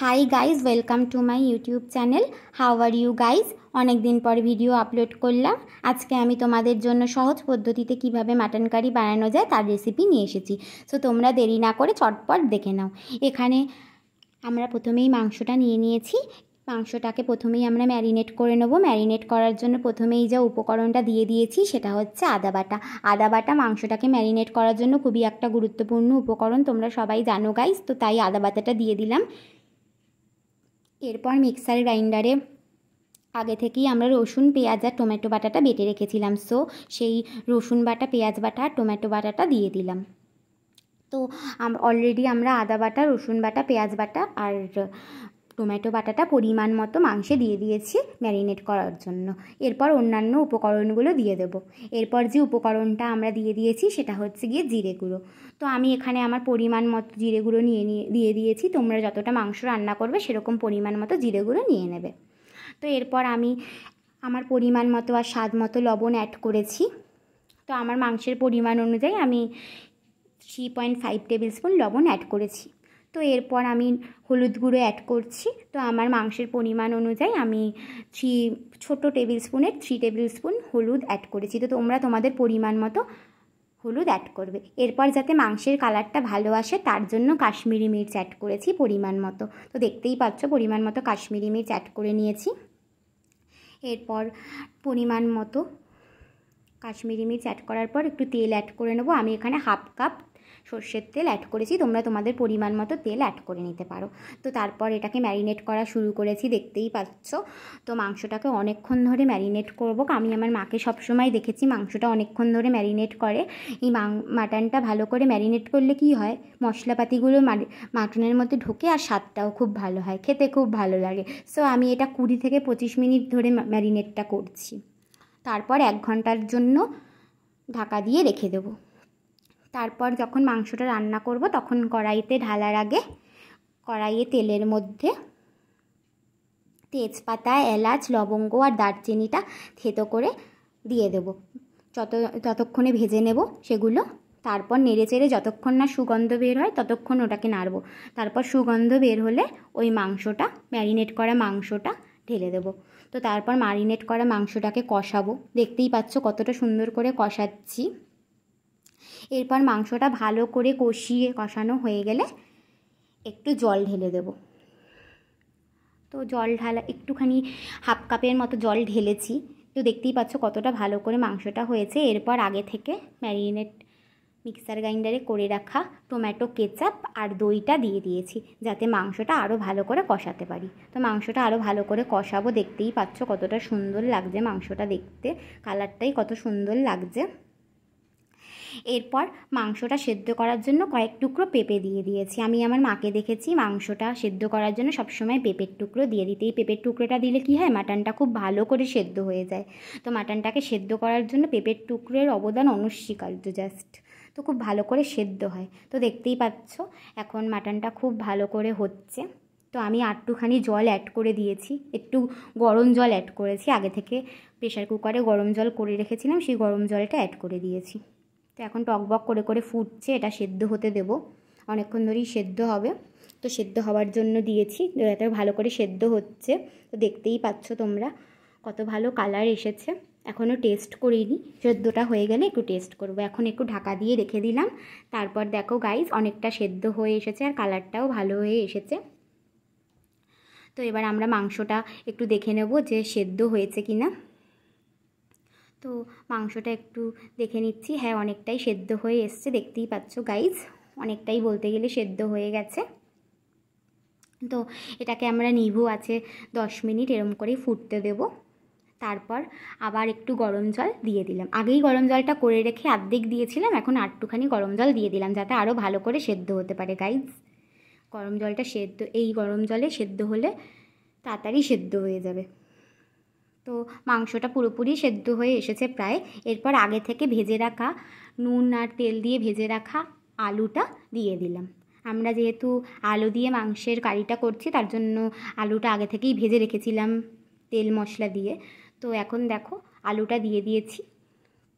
high guys welcome to my YouTube channel how are you guys অনেক দিন পর video upload করলাম আজকে আমি তোমাদের জন্য সহজ পদ্ধতিতে কিভাবে মাটন কারি বানানো যায় তার রেসিপি নিয়ে এসেছি সো তোমরা দেরি না করে চটপট দেখে নাও এখানে আমরা প্রথমেই মাংসটা নিয়ে নিয়েছি মাংসটাকে প্রথমেই আমরা ম্যারিনেট করে নেবো ম্যারিনেট করার জন্য প্রথমেই যা উপকরণটা দিয়ে দিয়েছি সেটা হচ্ছে আদা বাটা আদা বাটা মাংসটাকে ম্যারিনেট করার জন্য খুবই একটা গুরুত্বপূর্ণ উপকরণ তোমরা সবাই জানো গাইস তো তাই আদা বাটাটা দিয়ে দিলাম এরপর মিক্সার গ্রাইন্ডারে আগে থেকেই আমরা রসুন পেঁয়াজ আর টমেটো বাটাটা বেটে রেখেছিলাম সো সেই রসুন বাটা পেঁয়াজ বাটা আর টমেটো বাটাটা দিয়ে দিলাম তো অলরেডি আমরা আদা বাটা রসুন বাটা পেঁয়াজ বাটা আর টোম্যাটো বাটাটা পরিমাণ মতো মাংসে দিয়ে দিয়েছি ম্যারিনেট করার জন্য এরপর অন্যান্য উপকরণগুলো দিয়ে দেবো এরপর যে উপকরণটা আমরা দিয়ে দিয়েছি সেটা হচ্ছে গিয়ে জিরে গুঁড়ো তো আমি এখানে আমার পরিমাণ মতো জিরে গুঁড়ো নিয়ে নিয়ে দিয়ে দিয়েছি তোমরা যতটা মাংস রান্না করবে সেরকম পরিমাণ মতো জিরে গুঁড়ো নিয়ে নেবে তো এরপর আমি আমার পরিমাণ মতো আর স্বাদ মতো লবণ অ্যাড করেছি তো আমার মাংসের পরিমাণ অনুযায়ী আমি three point five tablespoon লবণ অ্যাড করেছি তো এরপর আমি হলুদ গুঁড়ো অ্যাড করছি তো আমার মাংসের পরিমাণ অনুযায়ী আমি থ্রি ছোটো টেবিল স্পুনের থ্রি টেবিল স্পুন হলুদ অ্যাড করেছি তো তোমরা তোমাদের পরিমাণ মতো হলুদ অ্যাড করবে এরপর যাতে মাংসের কালারটা ভালো আসে তার জন্য কাশ্মীরি মির্চ অ্যাড করেছি পরিমাণ মতো তো দেখতেই পাচ্ছ পরিমাণ মতো কাশ্মীরি মির্চ অ্যাড করে নিয়েছি এরপর পরিমাণ মতো কাশ্মীরি মির্চ অ্যাড করার পর একটু তেল অ্যাড করে নেবো আমি এখানে হাফ কাপ সর্ষের তেল অ্যাড করেছি তোমরা তোমাদের পরিমাণ মতো তেল অ্যাড করে নিতে পারো তো তারপর এটাকে ম্যারিনেট করা শুরু করেছি দেখতেই পাচ্ছ তো মাংসটাকে অনেকক্ষণ ধরে ম্যারিনেট করব আমি আমার মাকে সবসময় দেখেছি মাংসটা অনেকক্ষণ ধরে ম্যারিনেট করে এই মাটনটা ভালো করে ম্যারিনেট করলে কি হয় মশলাপাতিগুলো মাটনের মধ্যে ঢোকে আর স্বাদটাও খুব ভালো হয় খেতে খুব ভালো লাগে সো আমি এটা কুড়ি থেকে পঁচিশ মিনিট ধরে ম্যারিনেটটা করছি তারপর এক ঘন্টার জন্য ঢাকা দিয়ে রেখে দেবো তারপর যখন মাংসটা রান্না করব তখন কড়াইতে ঢালার আগে কড়াইয়ে তেলের মধ্যে তেজপাতা এলাচ লবঙ্গ আর দারচিনিটা থেতো করে দিয়ে দেব যত ততক্ষণে ভেজে নেব সেগুলো তারপর নেড়ে চেড়ে যতক্ষণ না সুগন্ধ বের হয় ততক্ষণ ওটাকে নাড়ব তারপর সুগন্ধ বের হলে ওই মাংসটা ম্যারিনেট করা মাংসটা ঢেলে দেব তো তারপর ম্যারিনেট করা মাংসটাকে কষাবো দেখতেই পাচ্ছ কতটা সুন্দর করে কষাচ্ছি এরপর মাংসটা ভালো করে কষিয়ে কষানো হয়ে গেলে একটু জল ঢেলে দেব তো জল ঢালা একটুখানি হাফ কাপের মতো জল ঢেলেছি তো দেখতেই পাচ্ছ কতটা ভালো করে মাংসটা হয়েছে এরপর আগে থেকে ম্যারিনেট মিক্সার গ্রাইন্ডারে করে রাখা টোম্যাটো কেচাপ আর দইটা দিয়ে দিয়েছি যাতে মাংসটা আরও ভালো করে কষাতে পারি তো মাংসটা আরও ভালো করে কষাবো দেখতেই পাচ্ছ কতটা সুন্দর লাগছে মাংসটা দেখতে কালারটাই কত সুন্দর লাগছে এরপর মাংসটা সেদ্ধ করার জন্য কয়েক টুকরো পেঁপে দিয়ে দিয়েছি আমি আমার মাকে দেখেছি মাংসটা সেদ্ধ করার জন্য সবসময় পেঁপের টুকরো দিয়ে দিতে এই পেঁপের টুকরোটা দিলে কি হয় মাটনটা খুব ভালো করে সেদ্ধ হয়ে যায় তো মাটনটাকে সেদ্ধ করার জন্য পেঁপের টুকরোর অবদান অনস্বীকার্য জাস্ট তো খুব ভালো করে সেদ্ধ হয় তো দেখতেই পাচ্ছ এখন মাটনটা খুব ভালো করে হচ্ছে তো আমি আটটুখানি জল অ্যাড করে দিয়েছি একটু গরম জল অ্যাড করেছি আগে থেকে প্রেশার কুকারে গরম জল করে রেখেছিলাম সেই গরম জলটা অ্যাড করে দিয়েছি তো এখন টকবক করে করে ফুটছে এটা সেদ্ধ হতে দেব অনেকক্ষণ ধরেই সেদ্ধ হবে তো সেদ্ধ হওয়ার জন্য দিয়েছি এটা ভালো করে সেদ্ধ হচ্ছে তো দেখতেই পাচ্ছ তোমরা কত ভালো কালার এসেছে এখনও টেস্ট করিনি সেদ্ধটা হয়ে গেলে একটু টেস্ট করব এখন একটু ঢাকা দিয়ে রেখে দিলাম তারপর দেখো গাইজ অনেকটা সেদ্ধ হয়ে এসেছে আর কালারটাও ভালো হয়ে এসেছে তো এবার আমরা মাংসটা একটু দেখে নেব যে সেদ্ধ হয়েছে কি না তো মাংসটা একটু দেখে নিচ্ছি হ্যাঁ অনেকটাই সেদ্ধ হয়ে এসছে দেখতেই পাচ্ছ গাইজ অনেকটাই বলতে গেলে সেদ্ধ হয়ে গেছে তো এটাকে আমরা নিভু আছে দশ মিনিট এরম করেই ফুটতে দেব তারপর আবার একটু গরম জল দিয়ে দিলাম আগেই গরম জলটা করে রেখে আর্ধেক দিয়েছিলাম এখন আটটুখানি গরম জল দিয়ে দিলাম যাতে আরও ভালো করে সেদ্ধ হতে পারে গাইজ গরম জলটা সেদ্ধ এই গরম জলে সেদ্ধ হলে তাড়াতাড়ি সেদ্ধ হয়ে যাবে তো মাংসটা পুরোপুরি সেদ্ধ হয়ে এসেছে প্রায় এরপর আগে থেকে ভেজে রাখা নুন আর তেল দিয়ে ভেজে রাখা আলুটা দিয়ে দিলাম আমরা যেহেতু আলু দিয়ে মাংসের কারিটা করছি তার জন্য আলুটা আগে থেকেই ভেজে রেখেছিলাম তেল মশলা দিয়ে তো এখন দেখো আলুটা দিয়ে দিয়েছি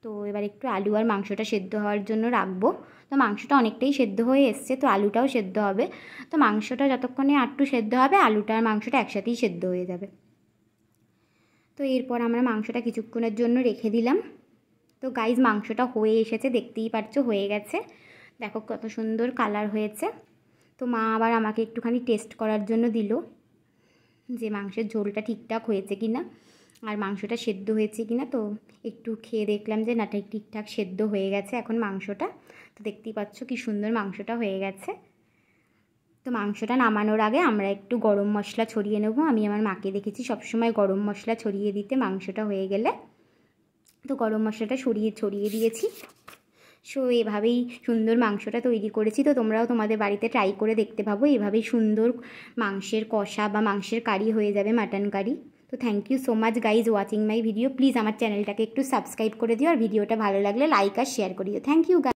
তো এবার একটু আলু আর মাংসটা সেদ্ধ হওয়ার জন্য রাখবো তো মাংসটা অনেকটাই সেদ্ধ হয়ে এসছে তো আলুটাও সেদ্ধ হবে তো মাংসটা যতক্ষণে আটটু সেদ্ধ হবে আলুটা আর মাংসটা একসাথেই সেদ্ধ হয়ে যাবে তো এরপর আমরা মাংসটা কিছুক্ষণের জন্য রেখে দিলাম তো গাইজ মাংসটা হয়ে এসেছে দেখতেই পারছো হয়ে গেছে দেখো কত সুন্দর কালার হয়েছে তো মা আবার আমাকে একটুখানি টেস্ট করার জন্য দিল যে মাংসের ঝোলটা ঠিকঠাক হয়েছে কি না আর মাংসটা সেদ্ধ হয়েছে কি না তো একটু খেয়ে দেখলাম যে না ঠিকঠাক সেদ্ধ হয়ে গেছে এখন মাংসটা তো দেখতেই পাচ্ছ কি সুন্দর মাংসটা হয়ে গেছে তো মাংসটা নামানোর আগে আমরা একটু গরম মশলা ছড়িয়ে নেব আমি আমার মাকে দেখেছি সবসময় গরম মশলা ছড়িয়ে দিতে মাংসটা হয়ে গেলে তো গরম মশলাটা সরিয়ে ছড়িয়ে দিয়েছি সো এভাবেই সুন্দর মাংসটা তৈরি করেছি তো তোমরাও তোমাদের বাড়িতে ট্রাই করে দেখতে পাবো এভাবেই সুন্দর মাংসের কষা বা মাংসের কারি হয়ে যাবে মাটন কারি তো thank you so much guys watching my video please আমার চ্যানেলটাকে একটু সাবস্ক্রাইব করে দিও আর ভিডিওটা ভালো লাগলে লাইক আর শেয়ার করিও দিও থ্যাংক ইউ